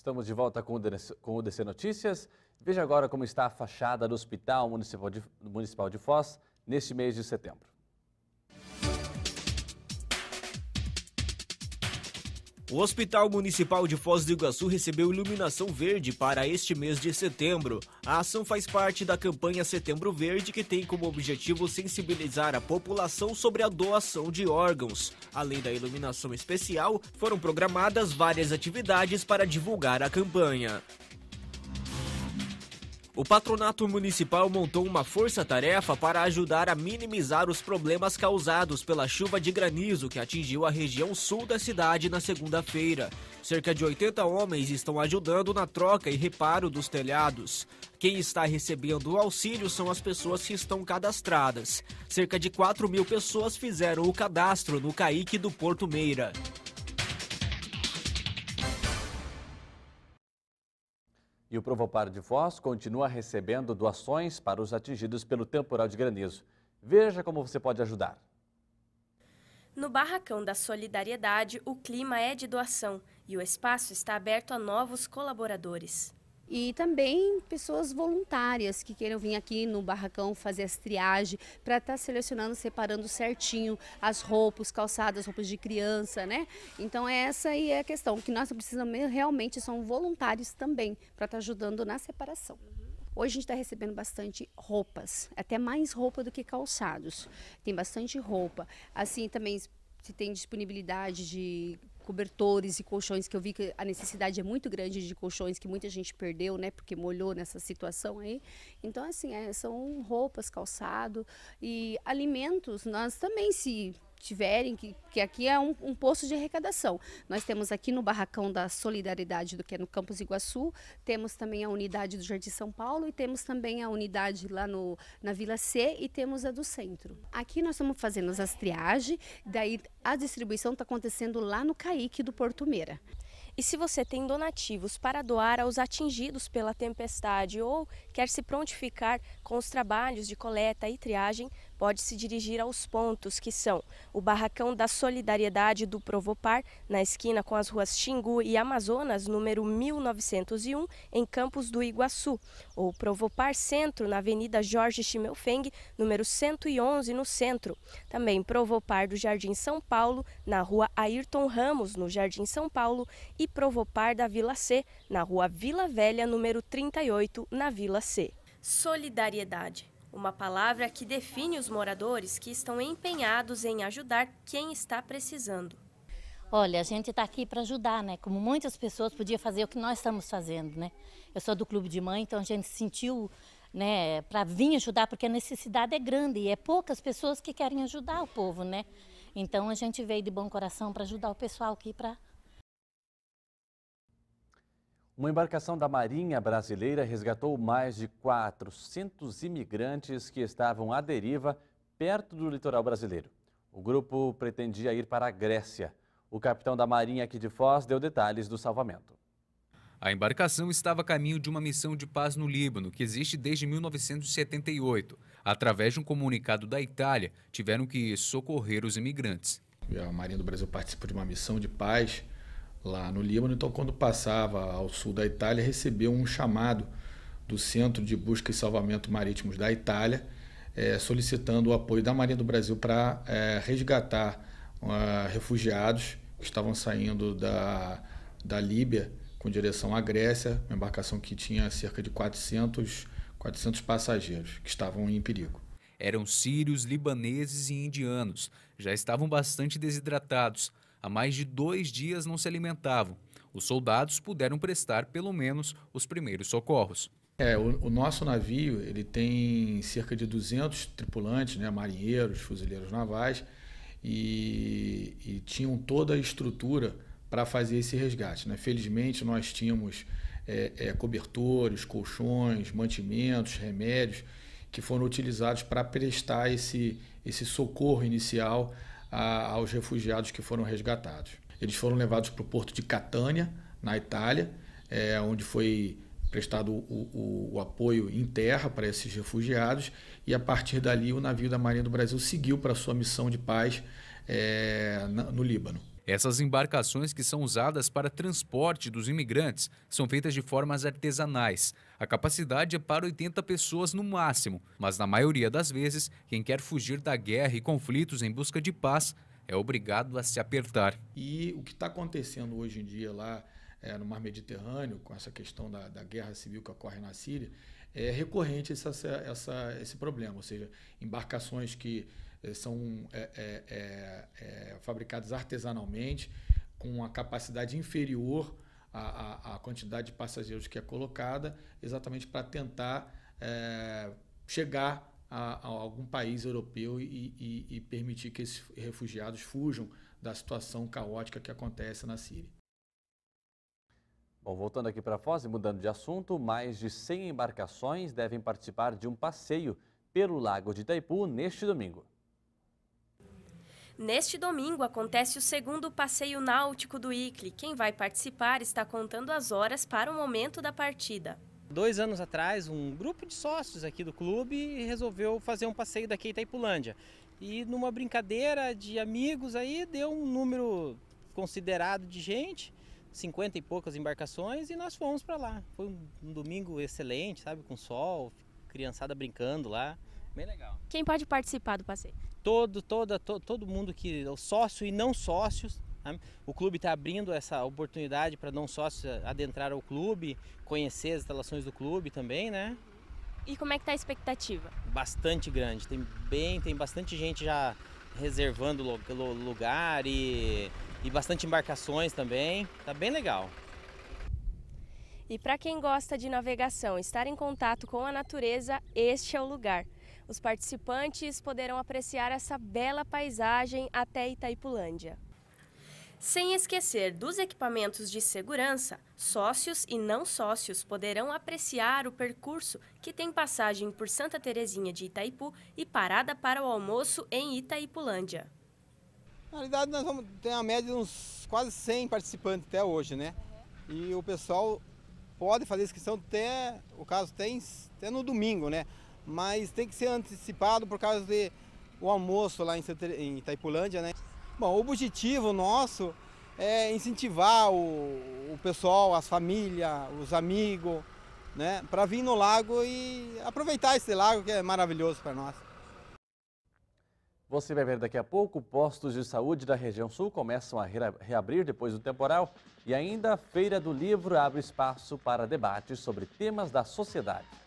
Estamos de volta com o DC Notícias. Veja agora como está a fachada do Hospital Municipal de, Municipal de Foz neste mês de setembro. O Hospital Municipal de Foz do Iguaçu recebeu iluminação verde para este mês de setembro. A ação faz parte da campanha Setembro Verde, que tem como objetivo sensibilizar a população sobre a doação de órgãos. Além da iluminação especial, foram programadas várias atividades para divulgar a campanha. O patronato municipal montou uma força-tarefa para ajudar a minimizar os problemas causados pela chuva de granizo que atingiu a região sul da cidade na segunda-feira. Cerca de 80 homens estão ajudando na troca e reparo dos telhados. Quem está recebendo o auxílio são as pessoas que estão cadastradas. Cerca de 4 mil pessoas fizeram o cadastro no CAIC do Porto Meira. E o Provopar de Foz continua recebendo doações para os atingidos pelo temporal de granizo. Veja como você pode ajudar. No Barracão da Solidariedade, o clima é de doação e o espaço está aberto a novos colaboradores e também pessoas voluntárias que queiram vir aqui no barracão fazer as triagem para estar tá selecionando, separando certinho as roupas, calçadas, roupas de criança, né? Então é essa aí é a questão. O que nós precisamos realmente são voluntários também para estar tá ajudando na separação. Hoje a gente está recebendo bastante roupas, até mais roupa do que calçados. Tem bastante roupa. Assim também se tem disponibilidade de cobertores e colchões que eu vi que a necessidade é muito grande de colchões que muita gente perdeu, né, porque molhou nessa situação aí. Então assim, é, são roupas, calçado e alimentos. Nós também se tiverem, que, que aqui é um, um, posto de arrecadação. Nós temos aqui no Barracão da Solidariedade, do que é no Campus Iguaçu, temos também a unidade do Jardim São Paulo e temos também a unidade lá no, na Vila C e temos a do centro. Aqui nós estamos fazendo as triagens, daí a distribuição está acontecendo lá no Caique do Porto Meira. E se você tem donativos para doar aos atingidos pela tempestade ou quer se prontificar com os trabalhos de coleta e triagem, pode se dirigir aos pontos que são o Barracão da Solidariedade do Provopar, na esquina com as ruas Xingu e Amazonas, número 1901, em Campos do Iguaçu, ou Provopar Centro, na Avenida Jorge Chimelfeng, número 111, no centro. Também Provopar do Jardim São Paulo, na rua Ayrton Ramos, no Jardim São Paulo, e Provopar da Vila C, na rua Vila Velha, número 38, na Vila C. Solidariedade uma palavra que define os moradores que estão empenhados em ajudar quem está precisando. Olha, a gente está aqui para ajudar, né? Como muitas pessoas podiam fazer o que nós estamos fazendo, né? Eu sou do clube de mãe, então a gente sentiu, né, para vir ajudar porque a necessidade é grande e é poucas pessoas que querem ajudar o povo, né? Então a gente veio de bom coração para ajudar o pessoal aqui para uma embarcação da Marinha Brasileira resgatou mais de 400 imigrantes que estavam à deriva perto do litoral brasileiro. O grupo pretendia ir para a Grécia. O capitão da Marinha aqui de Foz deu detalhes do salvamento. A embarcação estava a caminho de uma missão de paz no Líbano, que existe desde 1978. Através de um comunicado da Itália, tiveram que socorrer os imigrantes. A Marinha do Brasil participa de uma missão de paz lá no Líbano. Então, quando passava ao sul da Itália, recebeu um chamado do Centro de Busca e Salvamento Marítimos da Itália, é, solicitando o apoio da Marinha do Brasil para é, eh, resgatar uh, refugiados que estavam saindo da, da Líbia com direção à Grécia, uma embarcação que tinha cerca de 400, 400 passageiros que estavam em perigo. Eram sírios, libaneses e indianos. Já estavam bastante desidratados há mais de dois dias não se alimentavam. Os soldados puderam prestar pelo menos os primeiros socorros. É, o, o nosso navio ele tem cerca de 200 tripulantes, né, marinheiros, fuzileiros navais, e, e tinham toda a estrutura para fazer esse resgate. Né? Felizmente, nós tínhamos é, é, cobertores, colchões, mantimentos, remédios que foram utilizados para prestar esse, esse socorro inicial a, aos refugiados que foram resgatados. Eles foram levados para o porto de Catânia, na Itália, é, onde foi prestado o, o, o, apoio em terra para esses refugiados, e a partir dali o navio da Marinha do Brasil seguiu para sua missão de paz é, na, no Líbano. Essas embarcações que são usadas para transporte dos imigrantes são feitas de formas artesanais. A capacidade é para 80 pessoas no máximo, mas na maioria das vezes, quem quer fugir da guerra e conflitos em busca de paz é obrigado a se apertar. E o que está acontecendo hoje em dia lá é, no Mar Mediterrâneo, com essa questão da, da, guerra civil que ocorre na Síria, é recorrente essa, essa, esse problema. Ou seja, embarcações que eh, são é, é, é, fabricados artesanalmente, com uma capacidade inferior à, à, à, quantidade de passageiros que é colocada, exatamente para tentar eh, chegar a, a, algum país europeu e, e, e permitir que esses refugiados fujam da situação caótica que acontece na Síria. Bom, voltando aqui para Foz e mudando de assunto, mais de 100 embarcações devem participar de um passeio pelo Lago de Itaipu neste domingo. Neste domingo acontece o segundo passeio náutico do ICLE. Quem vai participar está contando as horas para o momento da partida. Dois anos atrás, um grupo de sócios aqui do clube resolveu fazer um passeio daqui a Itaipulândia. E numa brincadeira de amigos aí, deu um número considerado de gente, 50 e poucas embarcações, e nós fomos para lá. Foi um domingo excelente, sabe, com sol, criançada brincando lá. Bem legal. Quem pode participar do passeio? Todo, toda, todo, todo mundo que. Sócio e não sócios. O clube está abrindo essa oportunidade para não sócios adentrar ao clube, conhecer as instalações do clube também, né? E como é que está a expectativa? Bastante grande. Tem bem, tem bastante gente já reservando lugar e, e bastante embarcações também. Tá bem legal. E para quem gosta de navegação, estar em contato com a natureza, este é o lugar. Os participantes poderão apreciar essa bela paisagem até Itaipulândia. Sem esquecer dos equipamentos de segurança, sócios e não sócios poderão apreciar o percurso que tem passagem por Santa Terezinha de Itaipu e parada para o almoço em Itaipulândia. Na realidade, nós vamos ter uma média de uns quase 100 participantes até hoje, né? E o pessoal pode fazer inscrição até, o caso tem até no domingo, né? mas tem que ser antecipado por causa do almoço lá em, Taipulândia, Itaipulândia, né? Bom, o objetivo nosso é incentivar o, o pessoal, as famílias, os amigos, né, para vir no lago e aproveitar esse lago que é maravilhoso para nós. Você vai ver daqui a pouco, postos de saúde da região sul começam a reabrir depois do temporal e ainda a Feira do Livro abre espaço para debates sobre temas da sociedade.